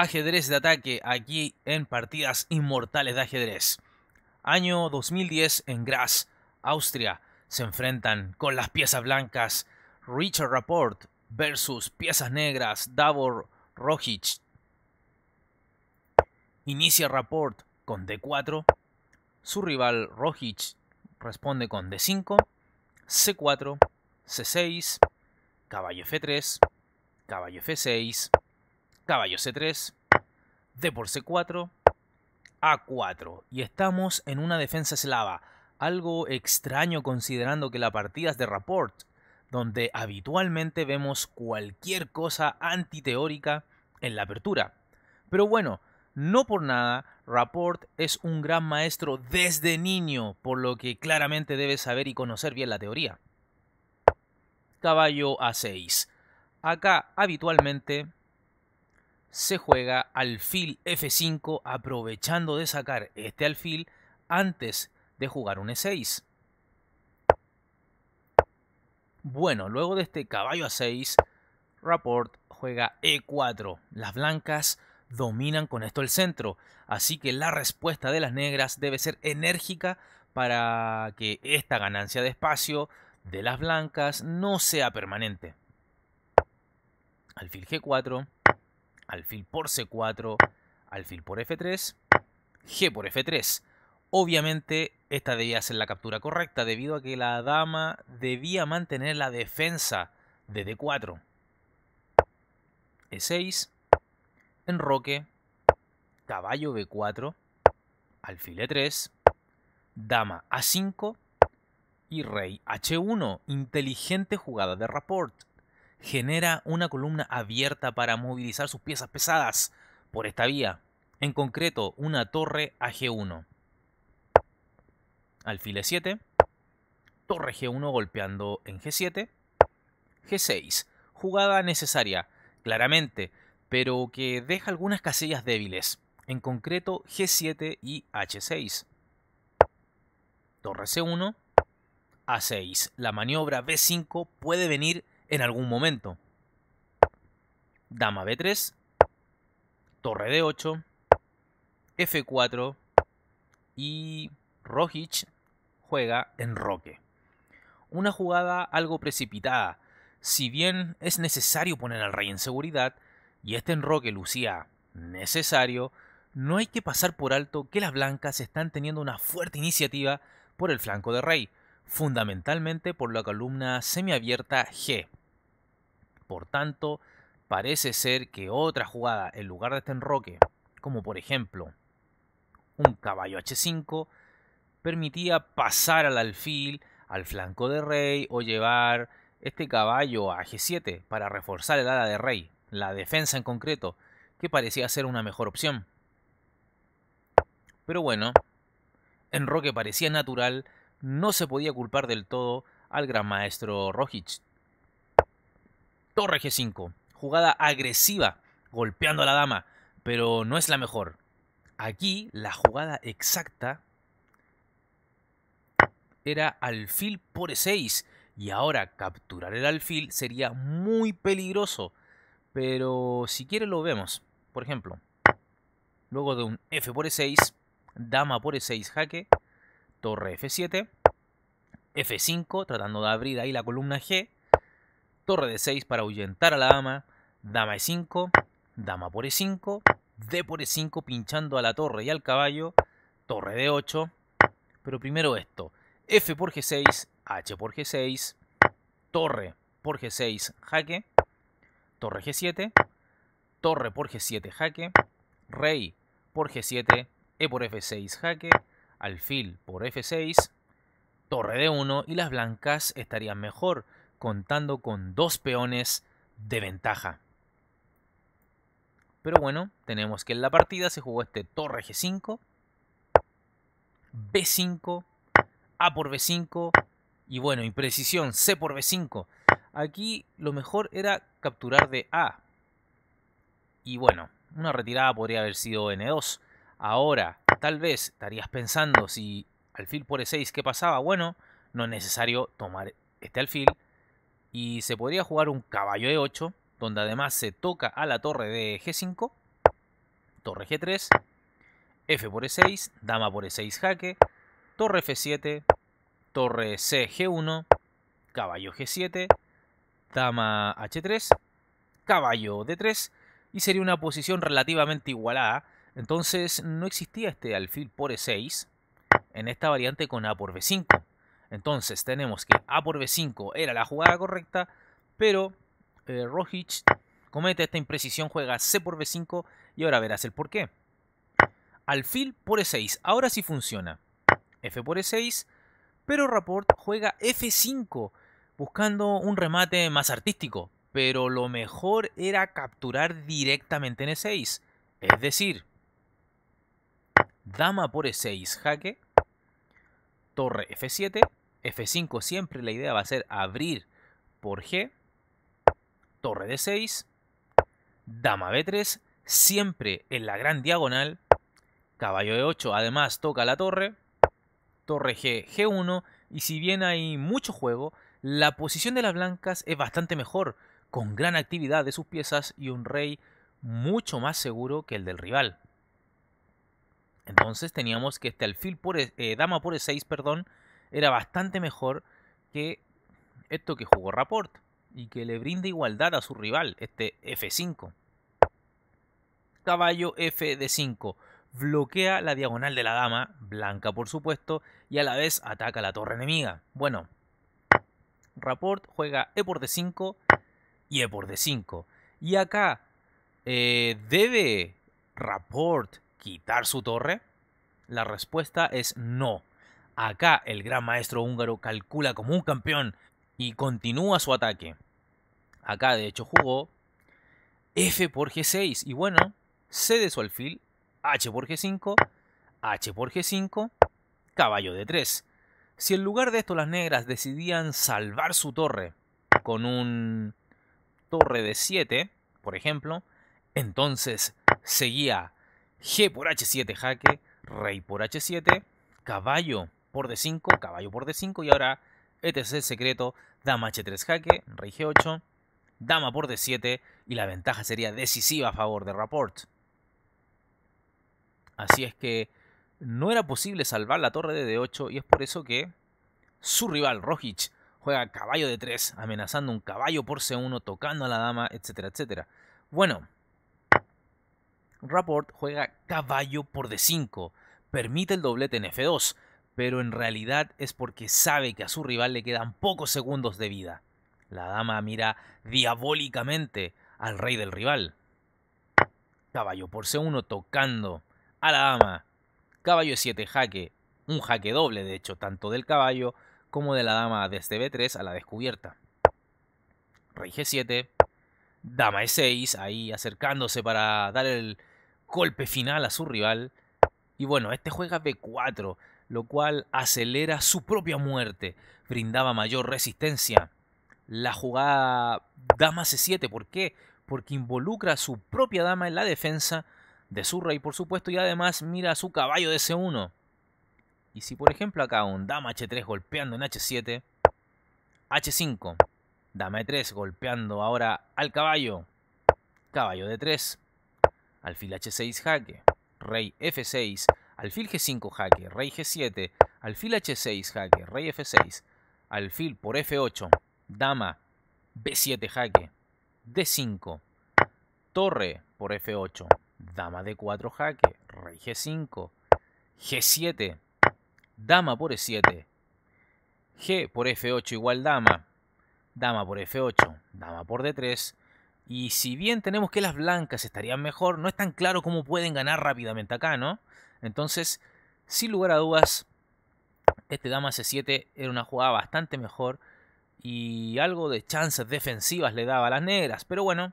ajedrez de ataque aquí en Partidas Inmortales de Ajedrez. Año 2010 en Graz, Austria. Se enfrentan con las piezas blancas Richard Rapport versus piezas negras Davor Rojic. Inicia Rapport con D4. Su rival Rojic responde con D5, C4, C6, caballo F3, caballo F6, caballo C3, D por C4, A4. Y estamos en una defensa eslava, algo extraño considerando que la partida es de rapport, donde habitualmente vemos cualquier cosa antiteórica en la apertura. Pero bueno, no por nada, Rapport es un gran maestro desde niño, por lo que claramente debe saber y conocer bien la teoría. Caballo A6. Acá habitualmente se juega alfil f5 aprovechando de sacar este alfil antes de jugar un e6. Bueno, luego de este caballo a 6, Rapport juega e4. Las blancas dominan con esto el centro, así que la respuesta de las negras debe ser enérgica para que esta ganancia de espacio de las blancas no sea permanente. Alfil g4, alfil por C4, alfil por F3, G por F3. Obviamente esta debía ser la captura correcta debido a que la dama debía mantener la defensa de D4. E6, enroque, caballo B4, alfil E3, dama A5 y rey H1. Inteligente jugada de rapport genera una columna abierta para movilizar sus piezas pesadas por esta vía, en concreto una torre AG1. Alfil E7, torre G1 golpeando en G7, G6, jugada necesaria, claramente, pero que deja algunas casillas débiles, en concreto G7 y H6. Torre C1, A6. La maniobra B5 puede venir en algún momento. Dama B3, torre D8, F4 y Rojic juega en roque. Una jugada algo precipitada. Si bien es necesario poner al rey en seguridad, y este enroque lucía necesario, no hay que pasar por alto que las blancas están teniendo una fuerte iniciativa por el flanco de rey, fundamentalmente por la columna semiabierta G, por tanto, parece ser que otra jugada en lugar de este enroque, como por ejemplo un caballo H5, permitía pasar al alfil al flanco de rey o llevar este caballo a G7 para reforzar el ala de rey, la defensa en concreto, que parecía ser una mejor opción. Pero bueno, enroque parecía natural, no se podía culpar del todo al gran maestro Rojic, Torre G5. Jugada agresiva, golpeando a la dama, pero no es la mejor. Aquí la jugada exacta era alfil por E6 y ahora capturar el alfil sería muy peligroso. Pero si quiere lo vemos. Por ejemplo, luego de un F por E6, dama por E6 jaque, torre F7, F5 tratando de abrir ahí la columna G torre de 6 para ahuyentar a la dama, dama e5, dama por e5, d por e5 pinchando a la torre y al caballo, torre de 8, pero primero esto, f por g6, h por g6, torre por g6, jaque, torre g7, torre por g7, jaque, rey por g7, e por f6, jaque, alfil por f6, torre de 1 y las blancas estarían mejor contando con dos peones de ventaja. Pero bueno, tenemos que en la partida se jugó este torre G5, B5, A por B5 y bueno, imprecisión, C por B5. Aquí lo mejor era capturar de A. Y bueno, una retirada podría haber sido N2. Ahora, tal vez estarías pensando si alfil por E6, ¿qué pasaba? Bueno, no es necesario tomar este alfil, y se podría jugar un caballo E8, donde además se toca a la torre de G5, torre G3, F por E6, dama por E6 jaque, torre F7, torre C G1, caballo G7, dama H3, caballo D3, y sería una posición relativamente igualada. Entonces no existía este alfil por E6 en esta variante con A por B5. Entonces tenemos que A por B5 era la jugada correcta, pero eh, Rojic comete esta imprecisión, juega C por B5 y ahora verás el por qué. Alfil por E6, ahora sí funciona. F por E6, pero Rapport juega F5 buscando un remate más artístico, pero lo mejor era capturar directamente en E6, es decir, dama por E6 jaque, torre F7, F5 siempre la idea va a ser abrir por G, torre de 6 dama B3, siempre en la gran diagonal, caballo E8 además toca la torre, torre G, G1, y si bien hay mucho juego, la posición de las blancas es bastante mejor, con gran actividad de sus piezas y un rey mucho más seguro que el del rival. Entonces teníamos que este alfil por e, eh, dama por E6, perdón, era bastante mejor que esto que jugó Raport y que le brinda igualdad a su rival, este F5. Caballo F de 5 bloquea la diagonal de la dama, blanca por supuesto, y a la vez ataca la torre enemiga. Bueno, Raport juega E por D5 y E por D5. Y acá, eh, ¿debe Rapport quitar su torre? La respuesta es no. Acá el gran maestro húngaro calcula como un campeón y continúa su ataque. Acá de hecho jugó F por G6 y bueno, C de su alfil, H por G5, H por G5, caballo de 3. Si en lugar de esto las negras decidían salvar su torre con un torre de 7, por ejemplo, entonces seguía G por H7 jaque, rey por H7, caballo por D5, caballo por D5 y ahora este es el secreto, dama H3 jaque, rey G8, dama por D7 y la ventaja sería decisiva a favor de Rapport. Así es que no era posible salvar la torre de D8 y es por eso que su rival Rojic juega caballo de 3, amenazando un caballo por C1, tocando a la dama, etcétera, etcétera. Bueno, Rapport juega caballo por D5, permite el doblete en F2, pero en realidad es porque sabe que a su rival le quedan pocos segundos de vida. La dama mira diabólicamente al rey del rival. Caballo por C1 tocando a la dama. Caballo E7 jaque. Un jaque doble, de hecho, tanto del caballo como de la dama desde B3 a la descubierta. Rey G7. Dama E6, ahí acercándose para dar el golpe final a su rival. Y bueno, este juega B4 lo cual acelera su propia muerte, brindaba mayor resistencia. La jugada dama c7, ¿por qué? Porque involucra a su propia dama en la defensa de su rey, por supuesto, y además mira a su caballo de c1. Y si por ejemplo acá un dama h3 golpeando en h7, h5, dama e3 golpeando ahora al caballo, caballo d3, alfil h6 jaque, rey f6, alfil G5 jaque, rey G7, alfil H6 jaque, rey F6, alfil por F8, dama B7 jaque, D5, torre por F8, dama D4 jaque, rey G5, G7, dama por E7, G por F8 igual dama, dama por F8, dama por D3, y si bien tenemos que las blancas estarían mejor, no es tan claro cómo pueden ganar rápidamente acá, ¿no? Entonces, sin lugar a dudas, este dama C7 era una jugada bastante mejor y algo de chances defensivas le daba a las negras. Pero bueno,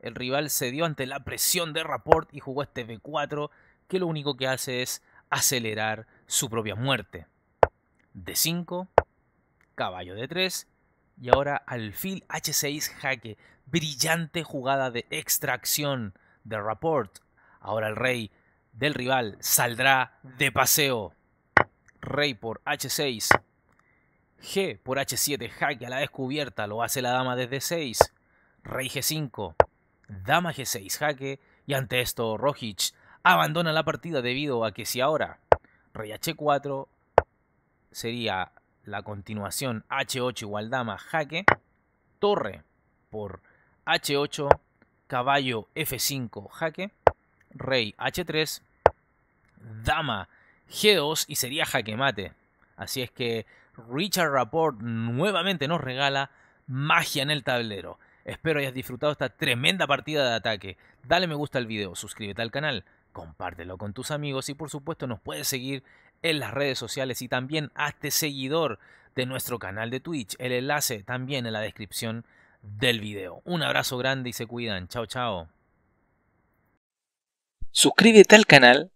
el rival se dio ante la presión de Rapport y jugó este B4 que lo único que hace es acelerar su propia muerte. D5, caballo D3 y ahora alfil H6 jaque. Brillante jugada de extracción de Rapport. Ahora el rey del rival saldrá de paseo. Rey por H6. G por H7, jaque a la descubierta, lo hace la dama desde 6. Rey G5, dama G6, jaque. Y ante esto, Rojic abandona la partida debido a que si ahora Rey H4 sería la continuación H8 igual dama, jaque. Torre por H8, caballo F5, jaque. Rey H3 dama, g J2 y sería jaque mate. Así es que Richard Rapport nuevamente nos regala magia en el tablero. Espero hayas disfrutado esta tremenda partida de ataque. Dale me gusta al video, suscríbete al canal, compártelo con tus amigos y por supuesto nos puedes seguir en las redes sociales y también hazte este seguidor de nuestro canal de Twitch. El enlace también en la descripción del video. Un abrazo grande y se cuidan. Chao, chao. Suscríbete al canal